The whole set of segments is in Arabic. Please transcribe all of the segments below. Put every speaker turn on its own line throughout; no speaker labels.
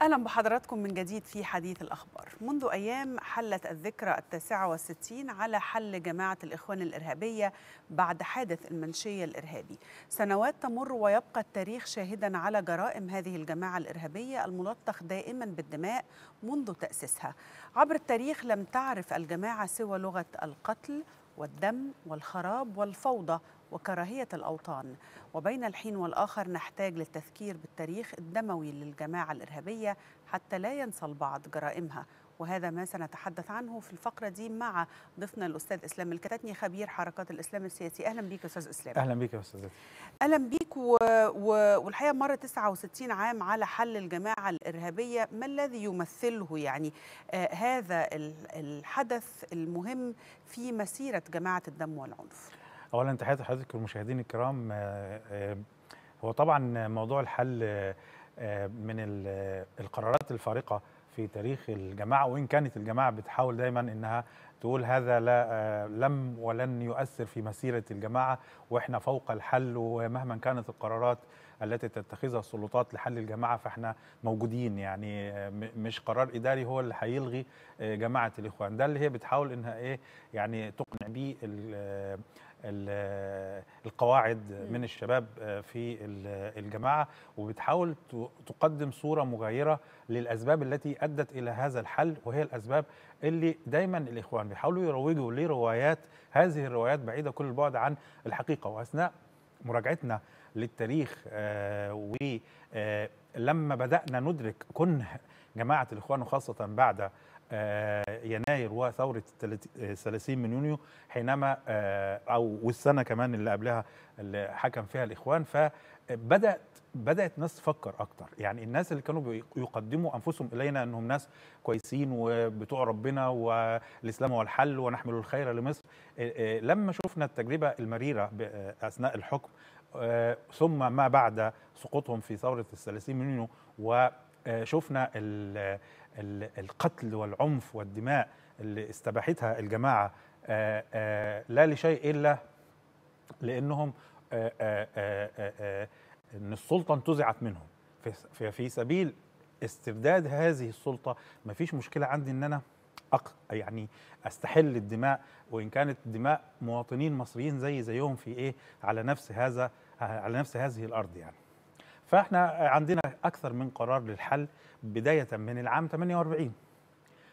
أهلا بحضراتكم من جديد في حديث الأخبار منذ أيام حلت الذكرى التاسعة والستين على حل جماعة الإخوان الإرهابية بعد حادث المنشية الإرهابي سنوات تمر ويبقى التاريخ شاهدا على جرائم هذه الجماعة الإرهابية الملطخ دائما بالدماء منذ تأسيسها عبر التاريخ لم تعرف الجماعة سوى لغة القتل والدم والخراب والفوضى وكراهية الأوطان وبين الحين والآخر نحتاج للتذكير بالتاريخ الدموي للجماعة الإرهابية حتى لا ينسى البعض جرائمها وهذا ما سنتحدث عنه في الفقرة دي مع ضيفنا الأستاذ إسلام الكتاتني خبير حركات الإسلام السياسي أهلا بيك أستاذ إسلام أهلا بيك يا أستاذ أهلا بيك و... و... والحقيقة مر 69 عام على حل الجماعة الإرهابية ما الذي يمثله يعني آه هذا الحدث المهم في مسيرة جماعة الدم والعنف
أولا تحية حضرتك والمشاهدين الكرام آه آه هو طبعا موضوع الحل آه، آه، من القرارات الفارقة في تاريخ الجماعه وان كانت الجماعه بتحاول دايما انها تقول هذا لا آه، لم ولن يؤثر في مسيره الجماعه واحنا فوق الحل ومهما كانت القرارات التي تتخذها السلطات لحل الجماعه فاحنا موجودين يعني مش قرار اداري هو اللي هيلغي آه، جماعه الاخوان ده اللي هي بتحاول انها ايه يعني تقنع بيه القواعد من الشباب آه، في الجماعه وبتحاول تقدم صوره مغايره للاسباب التي ادت الى هذا الحل وهي الاسباب اللي دايما الاخوان بيحاولوا يروجوا لروايات هذه الروايات بعيده كل البعد عن الحقيقه واثناء مراجعتنا للتاريخ آه، ولما بدأنا ندرك كنه جماعة الإخوان وخاصة بعد آه، يناير وثورة 30 من يونيو حينما آه، أو والسنة كمان اللي قبلها اللي حكم فيها الإخوان فبدأت بدات ناس تفكر اكتر يعني الناس اللي كانوا يقدموا انفسهم الينا انهم ناس كويسين وبتوع ربنا والاسلام هو الحل ونحمل الخير لمصر لما شفنا التجربه المريره اثناء الحكم آه، ثم ما بعد سقوطهم في ثورة الثلاثين من يونيو وشفنا القتل والعنف والدماء اللي استباحتها الجماعة آه، آه، لا لشيء إلا لأنهم أن السلطة انتزعت منهم في سبيل استبداد هذه السلطة مفيش مشكلة عندي أن أنا أق... يعني استحل الدماء وان كانت دماء مواطنين مصريين زي زيهم في ايه على نفس هذا على نفس هذه الارض يعني فاحنا عندنا اكثر من قرار للحل بدايه من العام 48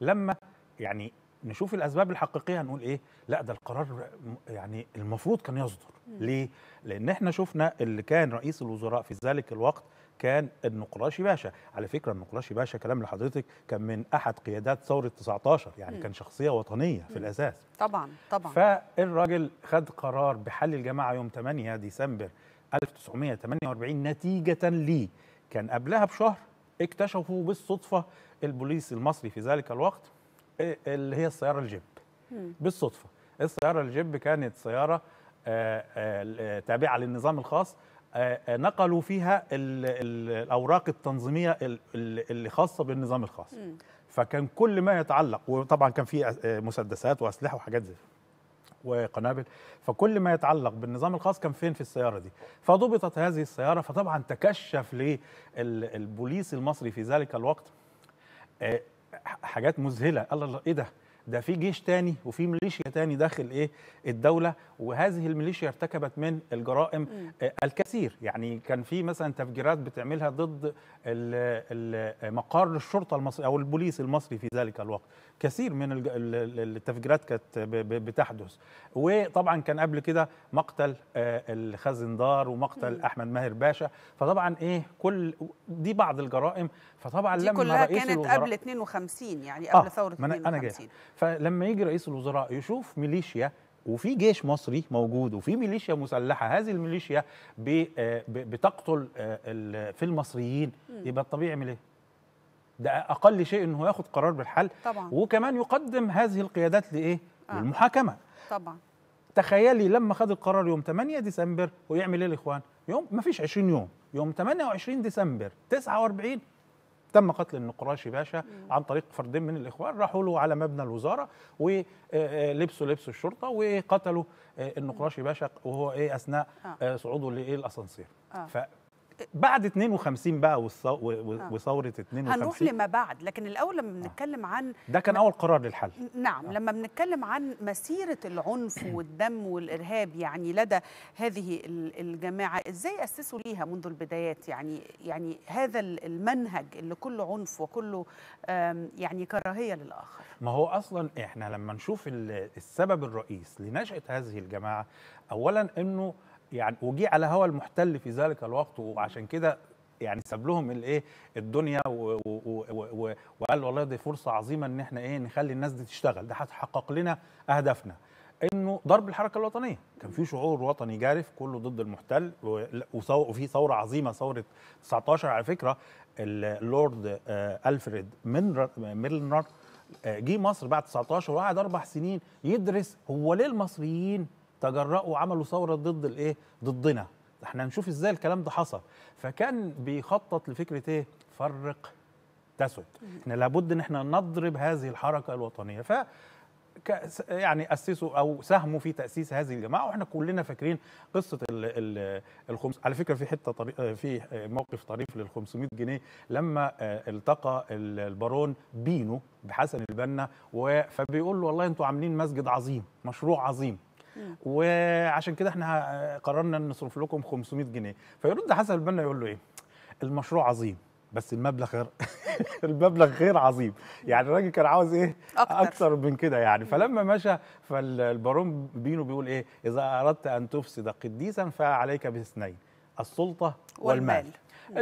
لما يعني نشوف الاسباب الحقيقيه هنقول ايه لا ده القرار يعني المفروض كان يصدر ليه لان احنا شفنا اللي كان رئيس الوزراء في ذلك الوقت كان النقراشي باشا على فكره النقراشي باشا كلام لحضرتك كان من احد قيادات ثوره 19 يعني م. كان شخصيه وطنيه في م. الاساس
طبعا طبعا
فالراجل خد قرار بحل الجماعه يوم 8 ديسمبر 1948 نتيجه لي كان قبلها بشهر اكتشفوا بالصدفه البوليس المصري في ذلك الوقت آه، اللي هي السياره الجيب بالصدفه السياره الجيب كانت سياره آه، آه، تابعه للنظام الخاص آه، آه، نقلوا فيها الاوراق التنظيميه اللي خاصه بالنظام الخاص فكان كل ما يتعلق وطبعا كان في آه، مسدسات واسلحه وحاجات زي وقنابل فكل ما يتعلق بالنظام الخاص كان فين في السياره دي فضبطت هذه السياره فطبعا تكشف للبوليس المصري في ذلك الوقت حاجات مذهله قال الله ايه ده ده في جيش تاني وفي ميليشيا تاني داخل ايه الدوله وهذه الميليشيا ارتكبت من الجرائم م. آه، الكثير يعني كان في مثلا تفجيرات بتعملها ضد مقر الشرطه المصري او البوليس المصري في ذلك الوقت كثير من التفجيرات كانت بتحدث وطبعا كان قبل كده مقتل آه، الخزندار ومقتل م. احمد ماهر باشا فطبعا ايه كل دي بعض الجرائم فطبعا دي لما كلها كانت قبل
52 يعني آه، قبل آه ثوره 52 انا جاي
فلما يجي رئيس الوزراء يشوف ميليشيا وفي جيش مصري موجود وفي ميليشيا مسلحه هذه الميليشيا آه، بتقتل آه، في المصريين يبقى الطبيعي من ايه ده اقل شيء انه ياخد قرار بالحل طبعا. وكمان يقدم هذه القيادات لايه آه. للمحاكمه طبعا تخيلي لما خد القرار يوم 8 ديسمبر ويعمل ايه الاخوان يوم ما فيش 20 يوم يوم 28 ديسمبر 49 تم قتل النقراشي باشا عن طريق فردين من الاخوان راحوا له على مبنى الوزاره ولبسوا آه، آه، لبس الشرطه وقتلوا النقراشي آه، باشا وهو ايه اثناء صعوده للاسانسير بعد 52 بقى آه. وثوره 52 هنروح لما
بعد لكن الاول لما بنتكلم عن ده كان اول قرار للحل نعم آه. لما بنتكلم عن مسيره العنف والدم والارهاب يعني لدى هذه الجماعه ازاي اسسوا ليها منذ البدايات يعني يعني هذا المنهج اللي كله عنف وكله يعني كراهيه للاخر
ما هو اصلا احنا لما نشوف السبب الرئيس لنشاه هذه الجماعه اولا انه يعني وجي على هوا المحتل في ذلك الوقت وعشان كده يعني ساب لهم الايه الدنيا وقال والله دي فرصه عظيمه ان احنا ايه نخلي الناس دي تشتغل ده هتحقق لنا اهدافنا انه ضرب الحركه الوطنيه كان في شعور وطني جارف كله ضد المحتل وفي ثوره عظيمه ثوره 19 على فكره اللورد الفريد ميلنر جه مصر بعد 19 وقعد اربع سنين يدرس هو ليه المصريين تجرأوا وعملوا ثوره ضد الايه ضدنا احنا هنشوف ازاي الكلام ده حصل فكان بيخطط لفكره ايه فرق تسد احنا لابد ان احنا نضرب هذه الحركه الوطنيه ف يعني اسسوا او ساهموا في تاسيس هذه الجماعه واحنا كلنا فاكرين قصه ال الخمس على فكره في حته طريق في موقف طريف لل 500 جنيه لما آه، التقى البارون بينو بحسن البنا فبيقول له والله انتوا عاملين مسجد عظيم مشروع عظيم وعشان كده احنا قررنا نصرف لكم 500 جنيه فيرد حسن البنا يقول له ايه المشروع عظيم بس المبلغ غير المبلغ غير عظيم يعني الراجل كان عاوز ايه أكتر. اكتر من كده يعني فلما مشى فالبارون بينو بيقول ايه اذا اردت ان تفسد قديسا فعليك باثنين السلطه والمال, والمال.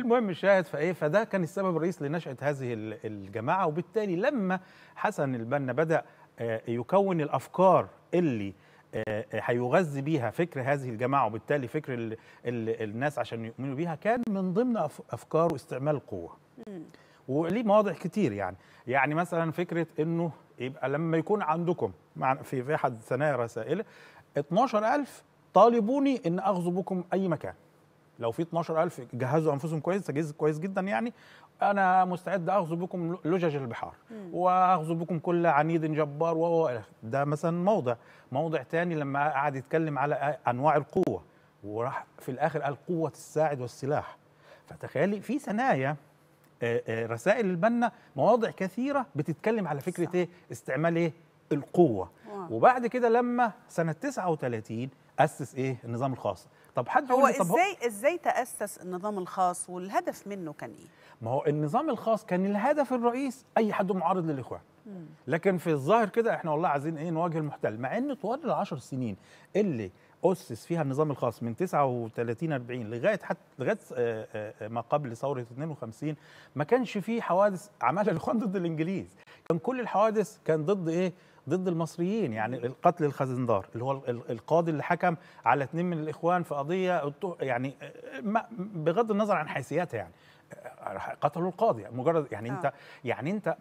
المهم الشاهد فايه فده كان السبب الرئيسي لنشاه هذه الجماعه وبالتالي لما حسن البنا بدا آه، يكون الافكار اللي آه، آه، هيغذي بيها فكر هذه الجماعه وبالتالي فكر ال ال الناس عشان يؤمنوا بيها كان من ضمن افكاره استعمال القوه. وليه مواضع كتير يعني يعني مثلا فكره انه يبقى لما يكون عندكم في في احد ثنايا رسائله 12000 طالبوني ان اغزو بكم اي مكان لو في 12000 جهزوا انفسهم كويس تجهيز كويس جدا يعني انا مستعد اغزو بكم لجج البحار واغزو بكم كل عنيد جبار و ده مثلا موضع موضع تاني لما قعد يتكلم على انواع القوه وراح في الاخر قال قوه الساعد والسلاح فتخيلي في ثنايا آه، آه، رسائل البنا مواضع كثيره بتتكلم على فكره صح. ايه استعمال ايه القوه واو. وبعد كده لما سنه 39 اسس ايه النظام الخاص طب حد هو طب ازاي
هو... ازاي تاسس النظام الخاص والهدف منه كان ايه
ما هو النظام الخاص كان الهدف الرئيس اي حد معارض للاخوان لكن في الظاهر كده احنا والله عايزين ايه نواجه المحتل مع ان طوال ال10 سنين اللي اسس فيها النظام الخاص من 39 40 لغايه حتى لغايه آه، آه، آه، ما قبل ثوره 52 ما كانش فيه حوادث عملها الاخوان ضد الانجليز كان كل الحوادث كان ضد ايه ضد المصريين يعني القتل الخزندار اللي هو القاضي اللي حكم على اثنين من الاخوان في قضيه يعني بغض النظر عن حيثياتها يعني قتلوا القاضي مجرد يعني انت آه. يعني انت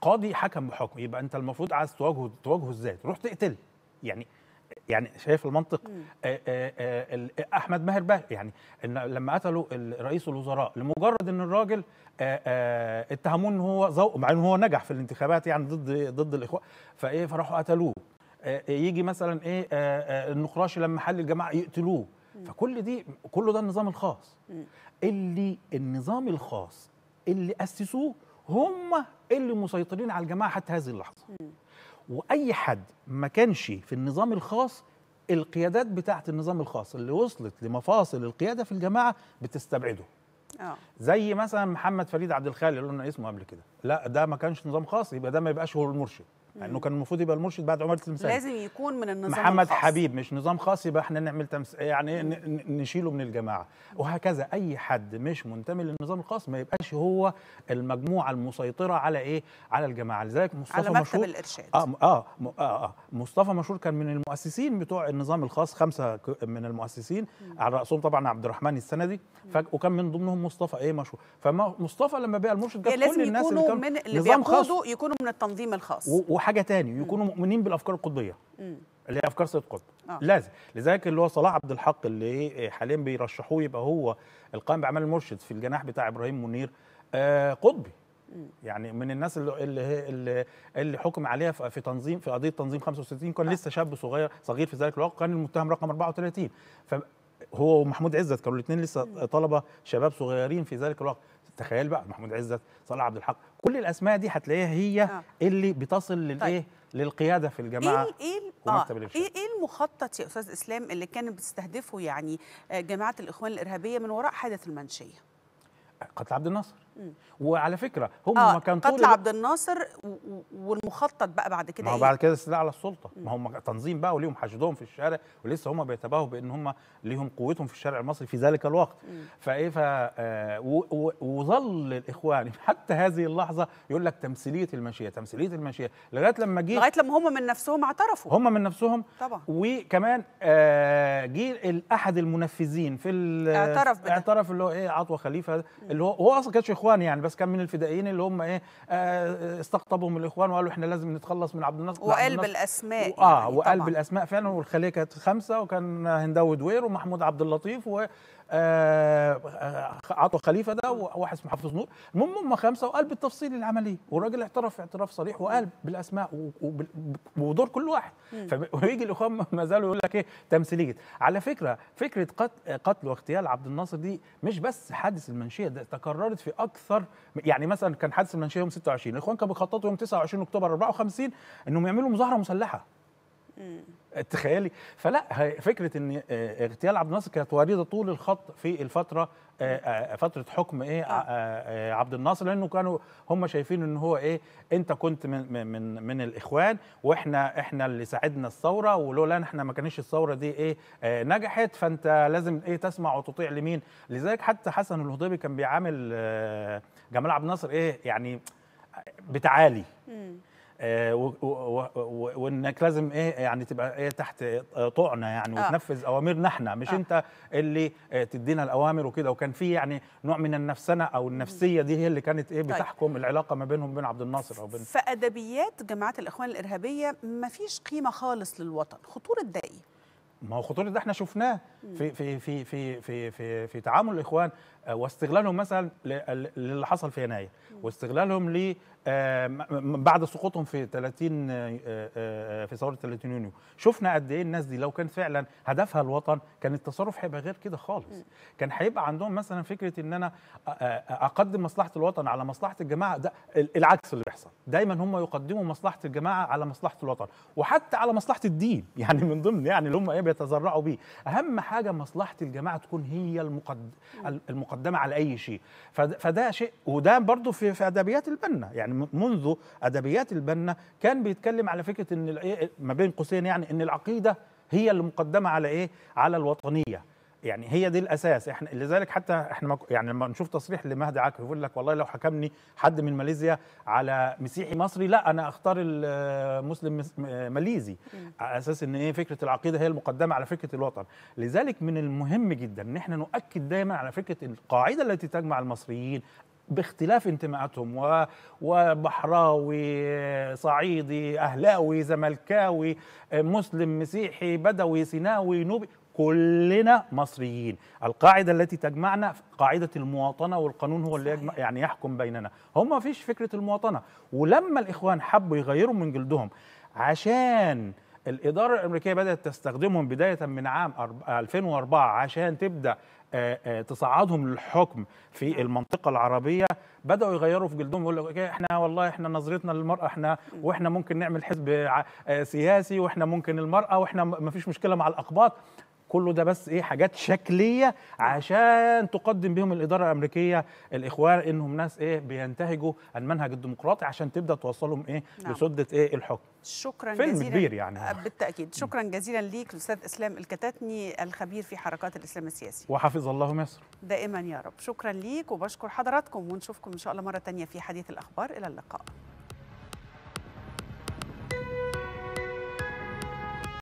قاضي حكم بحكم يبقى انت المفروض عايز تواجهه تواجهه ازاي تروح تقتله يعني يعني شايف المنطق آآ آآ آه، آه، آه، احمد ماهر بقى يعني إن لما قتلوا رئيس الوزراء لمجرد ان الراجل اتهموه ان هو ذوق مع ان هو نجح في الانتخابات يعني ضد ضد الاخوان فايه فراحوا قتلوه يجي مثلا ايه النقراشي لما حل الجماعه يقتلوه فكل دي كله ده النظام الخاص اللي النظام الخاص اللي اسسوه هم اللي مسيطرين على الجماعه حتى هذه اللحظه واي حد ما كانش في النظام الخاص القيادات بتاعه النظام الخاص اللي وصلت لمفاصل القياده في الجماعه بتستبعده أوه. زي مثلا محمد فريد عبد الخالق اللي قلنا اسمه قبل كده لا ده ما كانش نظام خاص يبقى ده ما يبقاش هو المرشد لانه كان المفروض يبقى المرشد بعد عماره التمثال لازم
يكون من النظام محمد الخاص.
حبيب مش نظام خاص يبقى احنا نعمل تمس... يعني نشيله من الجماعه وهكذا اي حد مش منتمي للنظام الخاص ما يبقاش هو المجموعه المسيطره على ايه على الجماعه لذلك مصطفى على مكتب مشهور الارشاد آه, آه, اه اه مصطفى مشهور كان من المؤسسين بتوع النظام الخاص خمسه من المؤسسين مم. على راسهم طبعا عبد الرحمن السندي ف... وكان من ضمنهم مصطفى ايه مشهور فمصطفى لما بقى المرشد جاب كل الناس اللي كانوا من اللي بيقودوا
يكونوا من التنظيم الخاص
حاجه تاني يكونوا مؤمنين بالافكار القطبيه اللي هي افكار سيد قطب آه. لازم لذلك اللي هو صلاح عبد الحق اللي آه، حاليا بيرشحوه يبقى هو القائم باعمال المرشد في الجناح بتاع ابراهيم منير آه قطبي يعني من الناس اللي اللي اللي حكم عليها في تنظيم في قضيه تنظيم 65 كان آه. لسه شاب صغير صغير في ذلك الوقت كان المتهم رقم 34 فهو ومحمود عزت كانوا الاثنين لسه طلبه شباب صغيرين في ذلك الوقت تخيل بقى محمود عزت صلاح عبد الحق كل الاسماء دي هتلاقيها هي آه. اللي بتصل للايه طيب. للقياده في الجماعه ايه ايه آه. ايه
ايه المخطط يا استاذ اسلام اللي كانت بتستهدفه يعني آه، جماعه الاخوان الارهابيه من وراء حادث المنشيه
قتل عبد الناصر وعلى فكره هم آه كان طول قتل عبد
الناصر والمخطط بقى بعد كده ما هو إيه؟ بعد كده
استيلاء على السلطه ما هم تنظيم بقى وليهم حشدهم في الشارع ولسه هم بيتباهوا بان هم ليهم قوتهم في الشارع المصري في ذلك الوقت فايه ف آه، وظل الاخوان حتى هذه اللحظه يقول لك تمثيليه المشيه تمثيليه المشيه لغايه لما جه لغايه لما هم من نفسهم اعترفوا هم من نفسهم طبعا وكمان جه آه، احد المنفذين في اعترف اعترف اللي هو ايه عطوه خليفه اللي هو هو اصلا كانش الاخوان يعني بس كان من الفدائيين اللي هم ايه آه، آه، استقطبهم الاخوان وقالوا احنا لازم نتخلص من عبد الناصر وقلب
الاسماء آه، يعني اه وقلب
الاسماء فعلا والخليه كانت خمسه وكان هنداوي دوير ومحمود عبد اللطيف و آه، آه، عطوا خليفه ده وواحد اسمه حافظ نور المهم هم خمسه وقال بالتفصيل العمليه والراجل اعترف اعتراف صريح وقال بالاسماء ودور كل واحد ويجي الاخوان ما زالوا يقول لك ايه تمثيليه على فكره فكره قتل, قتل واغتيال عبد الناصر دي مش بس حادث المنشيه ده تكررت في اكثر يعني مثلا كان حادث المنشيه يوم 26 الاخوان كانوا بيخططوا يوم 29 اكتوبر 54 انهم يعملوا مظاهره مسلحه تخيلي فلا فكره ان آه، اغتيال عبد الناصر كانت وارده طول الخط في الفتره آه، آه، فتره حكم ايه عبد الناصر لانه كانوا هم شايفين ان هو ايه انت كنت من من من الاخوان واحنا احنا اللي ساعدنا الثوره ولولا احنا ما كانش الثوره دي ايه نجحت فانت لازم ايه تسمع وتطيع لمين لذلك حتى حسن الهضيبي كان بيعامل جمال عبد الناصر ايه يعني بتعالي آه، وانك لازم ايه يعني تبقى ايه تحت طوعنا يعني آه. وتنفذ اوامرنا احنا مش آه. انت اللي آه، تدينا الاوامر وكده وكان في يعني نوع من النفسنه او النفسيه دي هي اللي كانت ايه طيب. بتحكم طيب. العلاقه ما بينهم وبين عبد الناصر او بين
فادبيات جماعه جماعات الاخوان الارهابيه ما فيش قيمه خالص للوطن خطوره ده ايه
ما هو خطوره ده احنا شفناه في في في في في في, في تعامل الاخوان آه، واستغلالهم مثلا للي حصل في يناير واستغلالهم ل آه، بعد سقوطهم في 30 آه، آه، في ثوره 30 يونيو شفنا قد ايه الناس دي لو كان فعلا هدفها الوطن كان التصرف هيبقى غير كده خالص كان هيبقى عندهم مثلا فكره ان انا اقدم مصلحه الوطن على مصلحه الجماعه ده العكس اللي بيحصل دايما هم يقدموا مصلحه الجماعه على مصلحه الوطن وحتى على مصلحه الدين يعني من ضمن يعني اللي هم ايه بيتذرعوا بيه اهم حاجه مصلحه الجماعه تكون هي المقدمه على اي شيء فده شيء وده برضه في ادبيات البنا يعني منذ ادبيات البنا كان بيتكلم على فكره ان ما بين قوسين يعني ان العقيده هي اللي مقدمه على ايه على الوطنيه يعني هي دي الاساس احنا لذلك حتى احنا يعني لما نشوف تصريح لمهدي عاكف يقول لك والله لو حكمني حد من ماليزيا على مسيحي مصري لا انا اختار المسلم ماليزي على اساس ان ايه فكره العقيده هي المقدمه على فكره الوطن لذلك من المهم جدا ان احنا نؤكد دايما على فكره القاعده التي تجمع المصريين باختلاف انتماءاتهم وبحراوي صعيدي أهلاوي زملكاوي مسلم مسيحي بدوي سيناوي نوبي كلنا مصريين القاعدة التي تجمعنا قاعدة المواطنة والقانون هو اللي يجمع يعني يحكم بيننا هم فيش فكرة المواطنة ولما الإخوان حبوا يغيروا من جلدهم عشان الإدارة الأمريكية بدأت تستخدمهم بداية من عام 2004 عشان تبدأ تصعدهم للحكم في المنطقة العربية بدأوا يغيروا في جلدهم يقول لك إيه، احنا والله احنا نظرتنا للمرأة احنا واحنا ممكن نعمل حزب سياسي واحنا ممكن المرأة واحنا ما فيش مشكلة مع الأقباط كله ده بس ايه حاجات شكليه عشان تقدم بهم الاداره الامريكيه الاخوان انهم ناس ايه بينتهجوا المنهج الديمقراطي عشان تبدا توصلهم ايه نعم. لسده ايه الحكم شكرا فيلم جزيلا كبير يعني آه،
بالتاكيد شكرا جزيلا ليك الاستاذ اسلام الكتاتني الخبير في حركات الاسلام السياسي
وحفظ الله مصر
دائما يا رب شكرا ليك وبشكر حضراتكم ونشوفكم ان شاء الله مره ثانيه في حديث الاخبار الى اللقاء